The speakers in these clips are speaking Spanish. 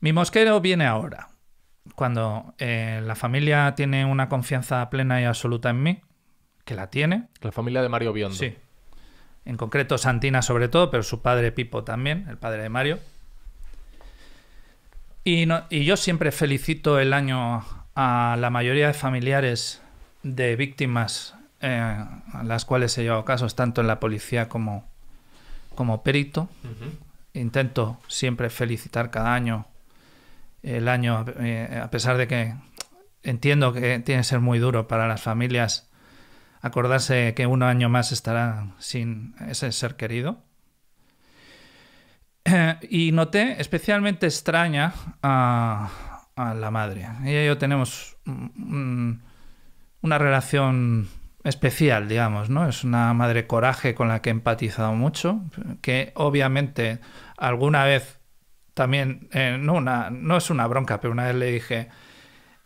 Mi mosquero viene ahora. Cuando eh, la familia tiene una confianza plena y absoluta en mí, que la tiene. La familia de Mario Biondo. Sí. En concreto Santina sobre todo, pero su padre Pipo también, el padre de Mario. Y, yo siempre felicito el año a la mayoría de familiares de víctimas eh, a las cuales he llevado casos, tanto en la policía como, como perito. Intento siempre felicitar cada año el año, eh, a pesar de que entiendo que tiene que ser muy duro para las familias acordarse que un año más estará sin ese ser querido. y noté especialmente extraña a, la madre. Ella y yo tenemos una relación especial, digamos, ¿no? Es una madre coraje con la que he empatizado mucho, que obviamente alguna vez también, eh, no, una, no es una bronca, pero una vez le dije,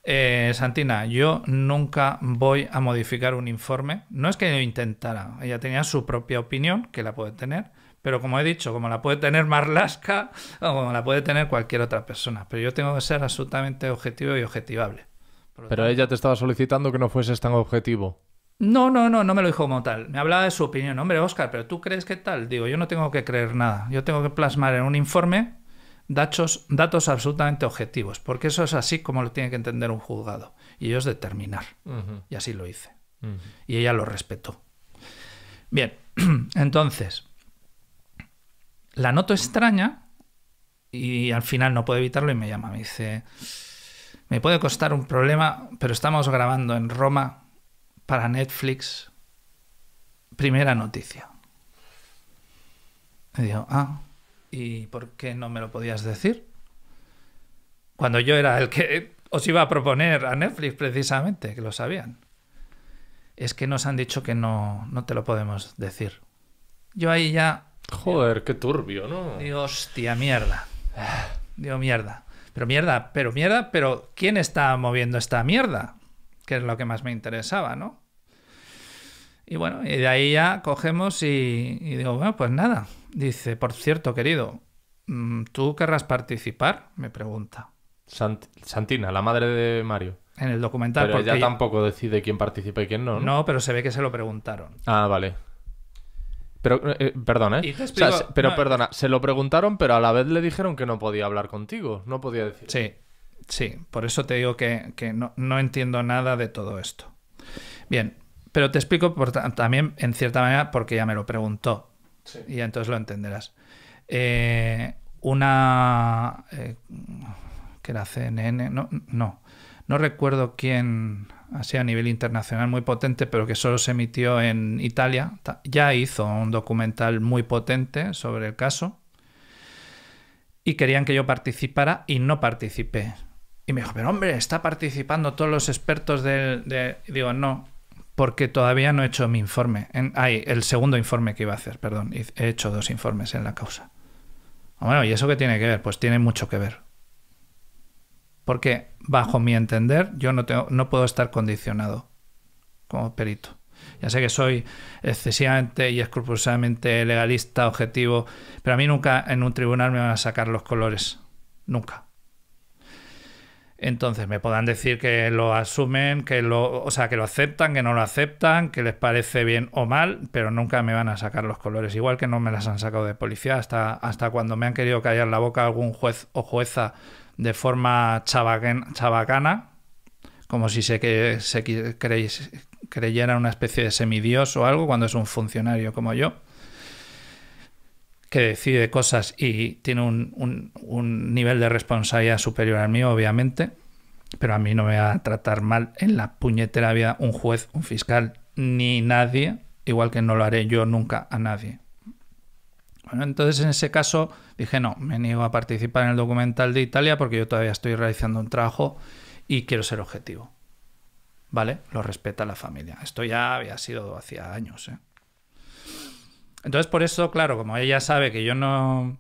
eh, Santina, yo nunca voy a modificar un informe. No es que yo intentara, ella tenía su propia opinión, que la puede tener, pero como he dicho, como la puede tener Marlaska o como la puede tener cualquier otra persona. Pero yo tengo que ser absolutamente objetivo y objetivable. Pero ella te estaba solicitando que no fueses tan objetivo. No, no, no, no me lo dijo como tal. Me hablaba de su opinión. Hombre, Oscar, pero tú crees que tal. Digo, yo no tengo que creer nada. Yo tengo que plasmar en un informe datos, datos absolutamente objetivos, porque eso es así como lo tiene que entender un juzgado. Y ellos determinar. Y así lo hice. Y ella lo respetó. Bien, entonces, la noto extraña y al final no puedo evitarlo y me llama. Me dice, me puede costar un problema, pero estamos grabando en Roma para Netflix. Primera noticia. Y digo, ah, ¿Y por qué no me lo podías decir? Cuando yo era el que os iba a proponer a Netflix precisamente, que lo sabían. Es que nos han dicho que no, no te lo podemos decir. Yo ahí ya... Joder, qué turbio, ¿no? Digo, hostia, mierda. Digo, mierda. Pero mierda, pero mierda, pero ¿quién está moviendo esta mierda? Que es lo que más me interesaba, ¿no? Y bueno, y de ahí ya cogemos y, y digo, bueno, pues nada, Dice, por cierto, querido, mm, ¿tú querrás participar? Me pregunta. Santina, la madre de Mario. En el documental. Pero porque ella tampoco decide quién participa y quién no, no, pero se ve que se lo preguntaron. Ah, vale. Pero, eh, eh, perdona, ¿eh? pero perdona, se lo preguntaron, pero a la vez le dijeron que no podía hablar contigo, no podía decir. Sí, sí, por eso te digo que, no, no, entiendo nada de todo esto. Bien, pero te explico también, en cierta manera, porque ya me lo preguntó. Y entonces lo entenderás. Eh, una. Eh, que era CNN. No, no. No recuerdo quién, así a nivel internacional, muy potente, pero que solo se emitió en Italia. Ya hizo un documental muy potente sobre el caso. Y querían que yo participara y no participé. Y me dijo, pero hombre, está participando todos los expertos del... De... Digo, no, porque todavía no he hecho mi informe. En, el segundo informe que iba a hacer, perdón. He hecho dos informes en la causa. Bueno, ¿y eso qué tiene que ver? Pues tiene mucho que ver. Porque bajo mi entender yo no, tengo, no puedo estar condicionado como perito. Ya sé que soy excesivamente y escrupulosamente legalista, objetivo, pero a mí nunca en un tribunal me van a sacar los colores. Nunca. Entonces me puedan decir que lo asumen, que lo, o sea, que lo aceptan, que no lo aceptan, que les parece bien o mal, pero nunca me van a sacar los colores, igual que no me las han sacado de policía hasta, hasta cuando me han querido callar la boca algún juez o jueza de forma chavacana, chabacana, como si se, se una especie de semidios o algo cuando es un funcionario como yo que decide cosas y tiene un, nivel de responsabilidad superior al mío, obviamente, pero a mí no me va a tratar mal en la puñetera vida un juez, un fiscal, ni nadie, igual que no lo haré yo nunca a nadie. Bueno, entonces en ese caso dije, no, me niego a participar en el documental de Italia porque yo todavía estoy realizando un trabajo y quiero ser objetivo. ¿Vale? Lo respeta la familia. Esto ya había sido hacía años. ¿eh? Entonces, por eso, claro, como ella sabe que yo no,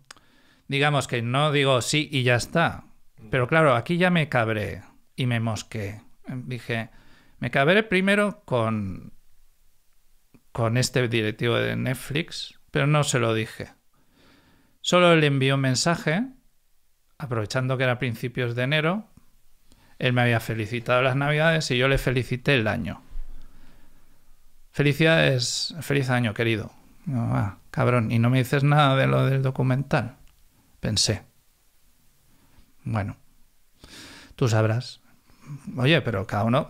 digamos que no digo sí y ya está. Pero claro, aquí ya me cabré y me mosqué. Dije, me cabré primero con, con este directivo de Netflix, pero no se lo dije. Solo le envió un mensaje, aprovechando que era principios de enero. Él me había felicitado las navidades y yo le felicité el año. Felicidades, feliz año, querido. No, cabrón, y no me dices nada de lo del documental. Pensé. Bueno, tú sabrás. Oye, pero cada uno,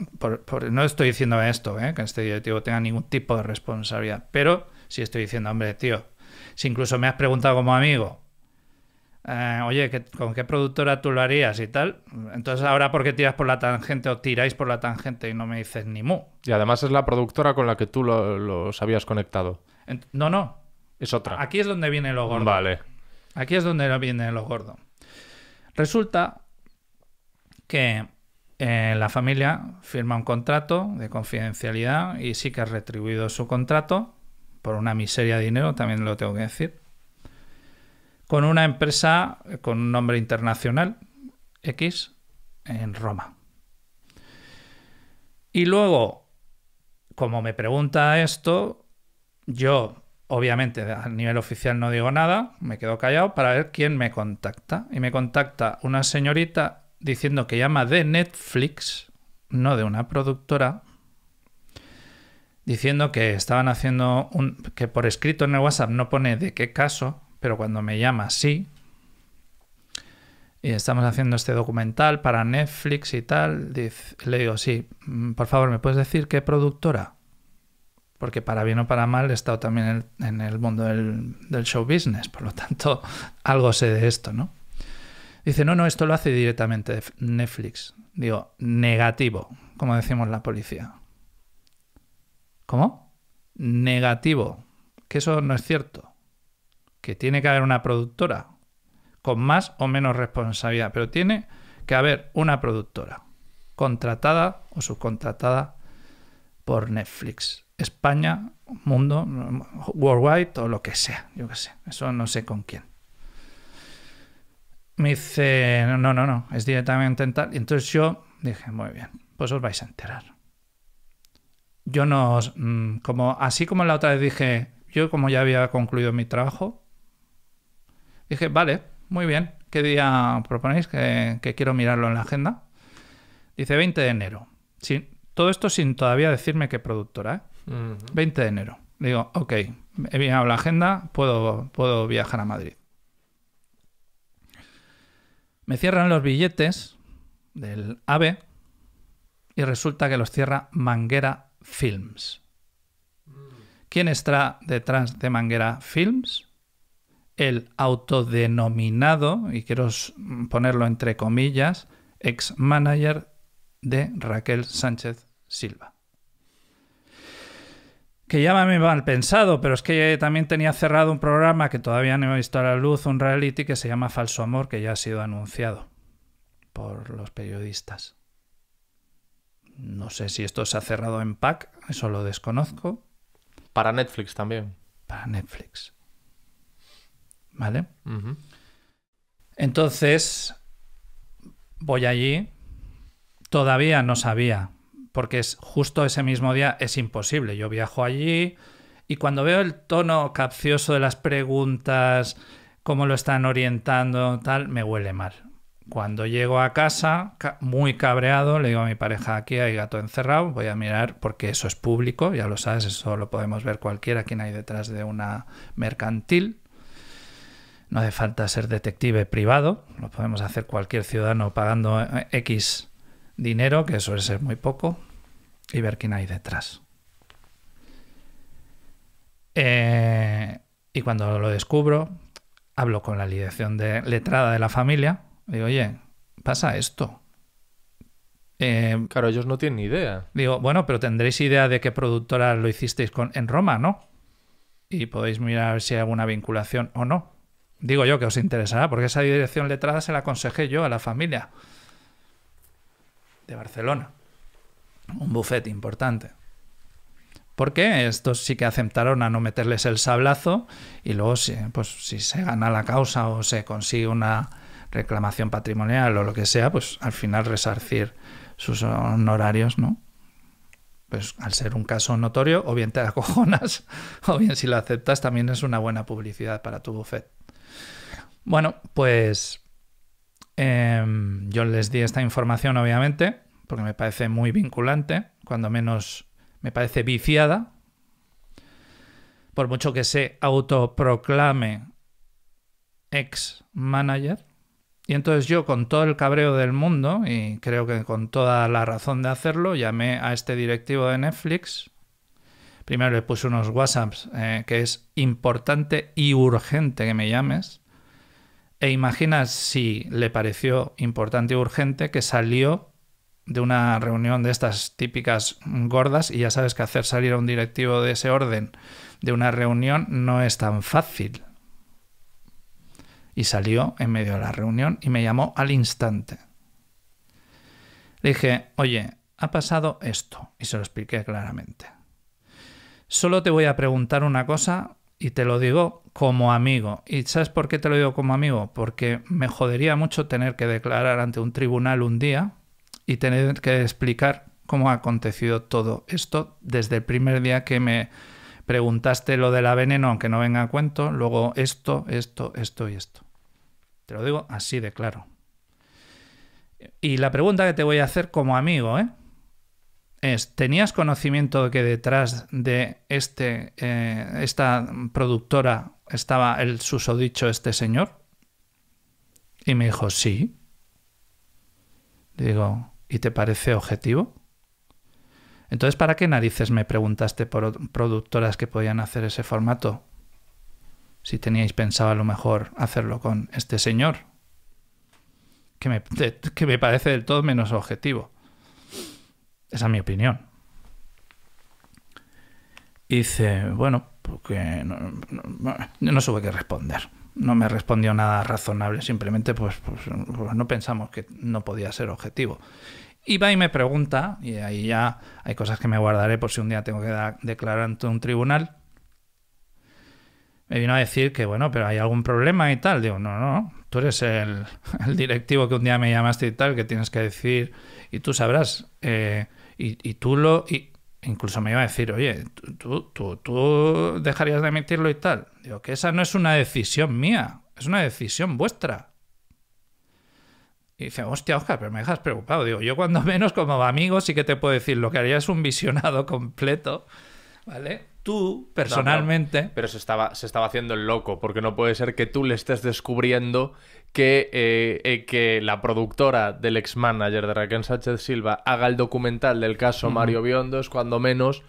no estoy diciendo esto, ¿eh? que este directivo tenga ningún tipo de responsabilidad, pero sí estoy diciendo, hombre, tío, si incluso me has preguntado como amigo, eh, oye, ¿con qué productora tú lo harías y tal? Entonces ahora porque tiras por la tangente o tiráis por la tangente y no me dices ni mu. Y además es la productora con la que tú los habías conectado. No, no. Es otra. Aquí es donde viene lo gordo. Vale. Aquí es donde viene lo gordo. Resulta que eh, la familia firma un contrato de confidencialidad y sí que ha retribuido su contrato por una miseria de dinero, también lo tengo que decir, con una empresa eh, con un nombre internacional, X, en Roma. Y luego, como me pregunta esto, yo, obviamente, a nivel oficial no digo nada, me quedo callado para ver quién me contacta. Y me contacta una señorita diciendo que llama de Netflix, no de una productora, diciendo que estaban haciendo un... que por escrito en el WhatsApp no pone de qué caso, pero cuando me llama sí. Y estamos haciendo este documental para Netflix y tal. le digo, sí, mm, por favor, ¿me puedes decir qué productora? porque para bien o para mal he estado también en, el mundo del, del, show business, por lo tanto algo sé de esto, ¿no? Dice, no, no, esto lo hace directamente Netflix. Digo, negativo, como decimos la policía. ¿Cómo? Negativo, que eso no es cierto, que tiene que haber una productora con más o menos responsabilidad, pero tiene que haber una productora contratada o subcontratada por Netflix. España, mundo, worldwide o lo que sea, yo qué sé, eso no sé con quién. Me dice, no, no, no, es directamente en tal. Y entonces yo dije, muy bien, pues os vais a enterar. Yo no, mm, como, así como la otra vez dije, yo como ya había concluido mi trabajo, dije, vale, muy bien, ¿qué día proponéis que, quiero mirarlo en la agenda? Dice 20 de enero. todo esto sin todavía decirme qué productora. ¿eh? 20 de enero. Digo, ok, he mirado la agenda, puedo, puedo viajar a Madrid. Me cierran los billetes del AVE y resulta que los cierra Manguera Films. ¿Quién está detrás de Manguera Films? El autodenominado, y quiero ponerlo entre comillas, ex manager de Raquel Sánchez Silva que ya me mal pensado, pero es que también tenía cerrado un programa que todavía no he visto a la luz, un reality que se llama Falso Amor, que ya ha sido anunciado por los periodistas. No sé si esto se ha cerrado en pack, eso lo desconozco. Para Netflix también. Para Netflix. ¿Vale? Entonces, voy allí. Todavía no sabía porque es justo ese mismo día es imposible. Yo viajo allí y cuando veo el tono capcioso de las preguntas, cómo lo están orientando, tal, me huele mal. Cuando llego a casa, muy cabreado, le digo a mi pareja, aquí hay gato encerrado, voy a mirar porque eso es público, ya lo sabes, eso lo podemos ver cualquiera, quien hay detrás de una mercantil. No hace falta ser detective privado, lo podemos hacer cualquier ciudadano pagando eh, X dinero, que suele ser muy poco, y ver quién hay detrás. Eh, y cuando lo descubro, hablo con la dirección de, letrada de la familia. Digo, oye, pasa esto. Eh, claro, ellos no tienen ni idea. Digo, bueno, pero tendréis idea de qué productora lo hicisteis con, en Roma, ¿no? Y podéis mirar si hay alguna vinculación o no. Digo yo que os interesará, porque esa dirección letrada se la aconsejé yo a la familia. Barcelona. Un buffet importante. Porque estos sí que aceptaron a no meterles el sablazo y luego pues, si se gana la causa o se consigue una reclamación patrimonial o lo que sea, pues al final resarcir sus honorarios, ¿no? Pues al ser un caso notorio, o bien te acojonas, o bien si lo aceptas, también es una buena publicidad para tu buffet. Bueno, pues Em, yo les di esta información, obviamente, porque me parece muy vinculante, cuando menos me parece viciada. Por mucho que se autoproclame ex manager. Y entonces yo, con todo el cabreo del mundo, y creo que con toda la razón de hacerlo, llamé a este directivo de Netflix. Primero le puse unos WhatsApps eh, que es importante y urgente que me llames e imagina si le pareció importante y urgente que salió de una reunión de estas típicas gordas y ya sabes que hacer salir a un directivo de ese orden de una reunión no es tan fácil. Y salió en medio de la reunión y me llamó al instante. Le dije, oye, ha pasado esto y se lo expliqué claramente. Solo te voy a preguntar una cosa y te lo digo como amigo. ¿Y sabes por qué te lo digo como amigo? Porque me jodería mucho tener que declarar ante un tribunal un día y tener que explicar cómo ha acontecido todo esto desde el primer día que me preguntaste lo de la veneno, aunque no venga a cuento, luego esto, esto, esto y esto. Te lo digo así de claro. Y la pregunta que te voy a hacer como amigo, ¿eh? es, ¿tenías conocimiento de que detrás de este, eh, esta productora estaba el susodicho este señor? Y me dijo, sí. Digo, ¿y te parece objetivo? Entonces, ¿para qué narices me preguntaste por productoras que podían hacer ese formato? Si teníais pensado a lo mejor hacerlo con este señor, que me parece del todo menos objetivo. Esa es mi opinión. Y dice, bueno, porque no, no, no supe qué responder. No me respondió nada razonable, simplemente pues, pues, pues, no pensamos que no podía ser objetivo. Y va y me pregunta, y ahí ya hay cosas que me guardaré por si un día tengo que declarar ante un tribunal. Me vino a decir que, bueno, pero hay algún problema y tal. Digo, no, no, tú eres el, el directivo que un día me llamaste y tal, que tienes que decir, y tú sabrás eh, y, tú lo... Y incluso me iba a decir, oye, tú, tú, tú dejarías de emitirlo y tal. Digo, que esa no es una decisión mía, es una decisión vuestra. Y dice, hostia, Oscar, pero me dejas preocupado. Digo, yo cuando menos como amigo sí que te puedo decir, lo que haría es un visionado completo, ¿vale? Tú, personalmente... pero, se, estaba, se estaba haciendo el loco, porque no puede ser que tú le estés descubriendo que, eh, eh, que la productora del ex-manager de Raquel Sánchez Silva haga el documental del caso Mario Biondo es cuando menos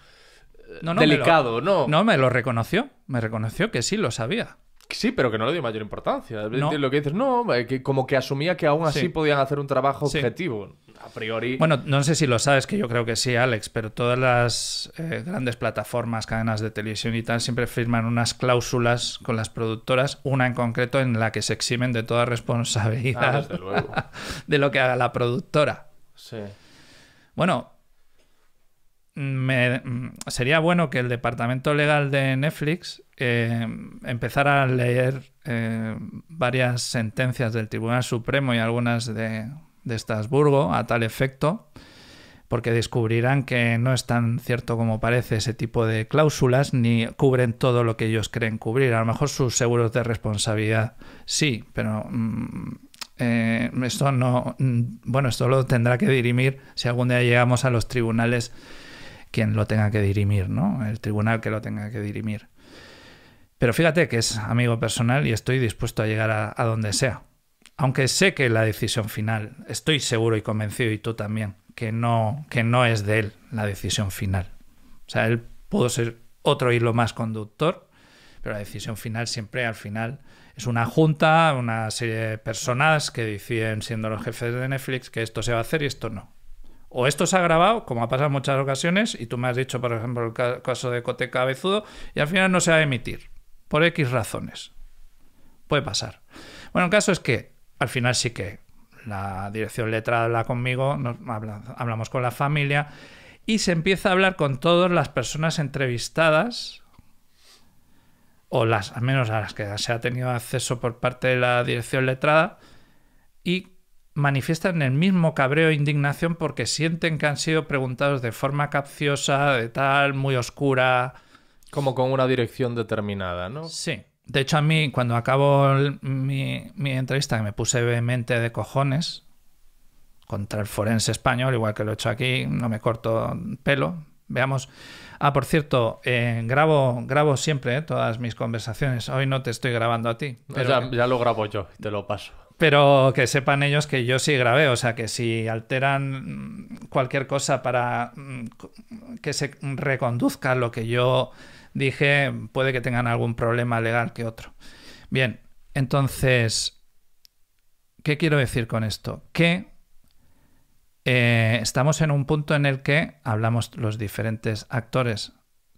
eh, delicado, ¿no? No, me lo reconoció, me reconoció que sí lo sabía. Sí, pero que no le dio mayor importancia. Lo que dices, no, como que asumía que aún así podían hacer un trabajo objetivo. A priori. Bueno, no sé si lo sabes, que yo creo que sí, Alex, pero todas las eh, grandes plataformas, cadenas de televisión y tal, siempre firman unas cláusulas con las productoras, una en concreto en la que se eximen de toda responsabilidad ah, de lo que haga la productora. Sí. Bueno, me, sería bueno que el departamento legal de Netflix eh, empezara a leer eh, varias sentencias del Tribunal Supremo y algunas de, de, Estrasburgo a tal efecto, porque descubrirán que no es tan cierto como parece ese tipo de cláusulas, ni cubren todo lo que ellos creen cubrir. A lo mejor sus seguros de responsabilidad sí, pero... Mm, eh, esto no. Mm, bueno, esto lo tendrá que dirimir si algún día llegamos a los tribunales quien lo tenga que dirimir, ¿no? El tribunal que lo tenga que dirimir. Pero fíjate que es amigo personal y estoy dispuesto a llegar a, donde sea. Aunque sé que la decisión final, estoy seguro y convencido, y tú también, que no, que no es de él la decisión final. O sea, él pudo ser otro hilo más conductor, pero la decisión final siempre al final es una junta, una serie de personas que deciden, siendo los jefes de Netflix, que esto se va a hacer y esto no. O esto se ha grabado, como ha pasado en muchas ocasiones, y tú me has dicho, por ejemplo, el caso de Cote Cabezudo, y al final no se va a emitir, por X razones. Puede pasar. Bueno, el caso es que al final sí que la dirección letrada habla conmigo, hablamos con la familia, y se empieza a hablar con todas las personas entrevistadas, o las, al menos a las que se ha tenido acceso por parte de la dirección letrada, y manifiestan el mismo cabreo e indignación porque sienten que han sido preguntados de forma capciosa, de tal, muy oscura. Como con una dirección determinada, ¿no? Sí. De hecho, a mí, cuando acabo mi, entrevista, me puse vehemente de cojones contra el forense español, igual que lo he hecho aquí, no me corto pelo. Veamos. Ah, por cierto, eh, grabo, grabo siempre eh, todas mis conversaciones. Hoy no te estoy grabando a ti. ya, lo grabo yo te lo paso. Pero que sepan ellos que yo sí grabé, o sea que si alteran mm, cualquier cosa para mm, que se reconduzca lo que yo dije, puede que tengan algún problema legal que otro. Bien, entonces, ¿qué quiero decir con esto? Que eh, estamos en un punto en el que hablamos los diferentes actores,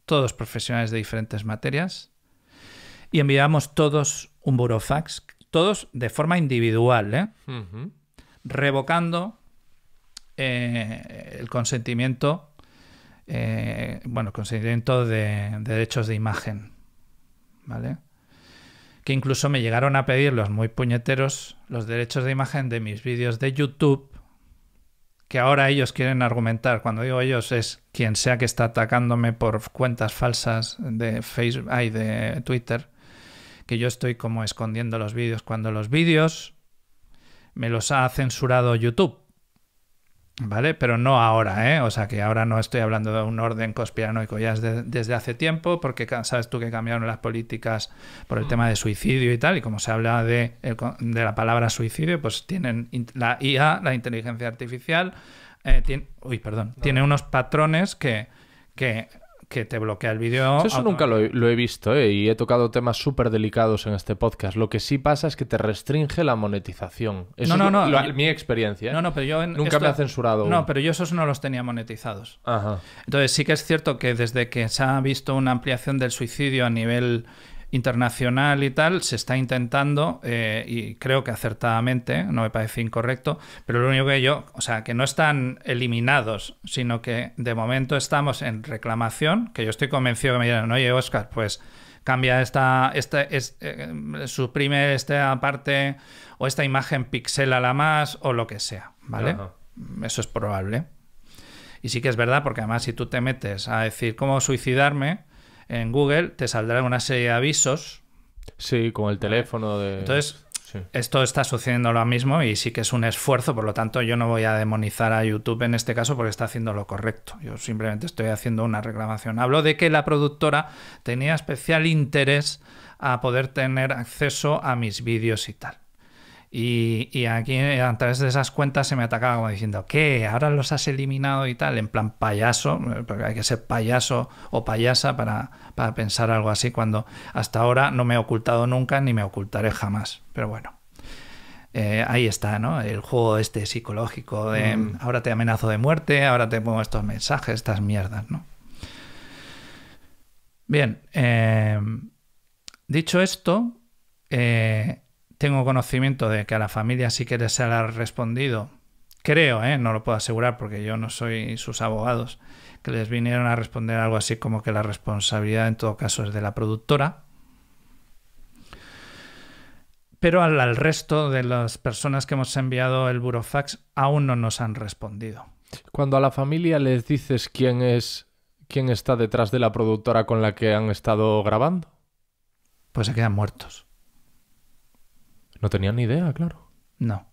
todos profesionales de diferentes materias, y enviamos todos un burofax todos de forma individual, ¿eh? revocando eh, el consentimiento, eh, bueno, consentimiento de, derechos de imagen, ¿vale? Que incluso me llegaron a pedir los muy puñeteros los derechos de imagen de mis vídeos de YouTube, que ahora ellos quieren argumentar, cuando digo ellos es quien sea que está atacándome por cuentas falsas de Facebook, y de Twitter, que yo estoy como escondiendo los vídeos cuando los vídeos me los ha censurado YouTube. ¿Vale? Pero no ahora, ¿eh? O sea, que ahora no estoy hablando de un orden conspiranoico, ya desde hace tiempo, porque sabes tú que cambiaron las políticas por el tema de suicidio y tal, y como se habla de, la palabra suicidio, pues tienen la IA, la inteligencia artificial, eh, tiene, uy, perdón, tiene unos patrones que, que que te bloquea el vídeo. Eso nunca lo he, lo he visto ¿eh? y he tocado temas súper delicados en este podcast. Lo que sí pasa es que te restringe la monetización. no, no, no. Es mi experiencia. Eh. No, no, pero yo nunca me ha censurado. No, pero yo esos no los tenía monetizados. Ajá. Entonces sí que es cierto que desde que se ha visto una ampliación del suicidio a nivel internacional y tal, se está intentando, eh, y creo que acertadamente, no me parece incorrecto, pero lo único que yo, o sea, que no están eliminados, sino que de momento estamos en reclamación, que yo estoy convencido que me dirán, oye, Oscar, pues cambia esta, esta es, eh, suprime esta parte o esta imagen la más o lo que sea, ¿vale? Eso es probable. Y sí que es verdad, porque además si tú te metes a decir cómo suicidarme, en Google te saldrán una serie de avisos. Sí, con el teléfono de... Entonces, esto está sucediendo ahora mismo y sí que es un esfuerzo, por lo tanto yo no voy a demonizar a YouTube en este caso porque está haciendo lo correcto. Yo simplemente estoy haciendo una reclamación. Hablo de que la productora tenía especial interés a poder tener acceso a mis vídeos y tal. Y, aquí eh, a través de esas cuentas se me atacaba como diciendo, ¿qué? Ahora los has eliminado y tal, en plan payaso, eh, porque hay que ser payaso o payasa para, pensar algo así cuando hasta ahora no me he ocultado nunca ni me ocultaré jamás. Pero bueno. Eh, ahí está, ¿no? El juego este psicológico de mm. ahora te amenazo de muerte, ahora te pongo estos mensajes, estas mierdas, ¿no? Bien, dicho esto, tengo conocimiento de que a la familia sí que les ha respondido, creo, ¿eh? no lo puedo asegurar porque yo no soy sus abogados, que les vinieron a responder algo así como que la responsabilidad en todo caso es de la productora. Pero al, resto de las personas que hemos enviado el burofax aún no nos han respondido. Cuando a la familia les dices quién es, quién está detrás de la productora con la que han estado grabando, pues se quedan muertos. No tenían ni idea, claro. No.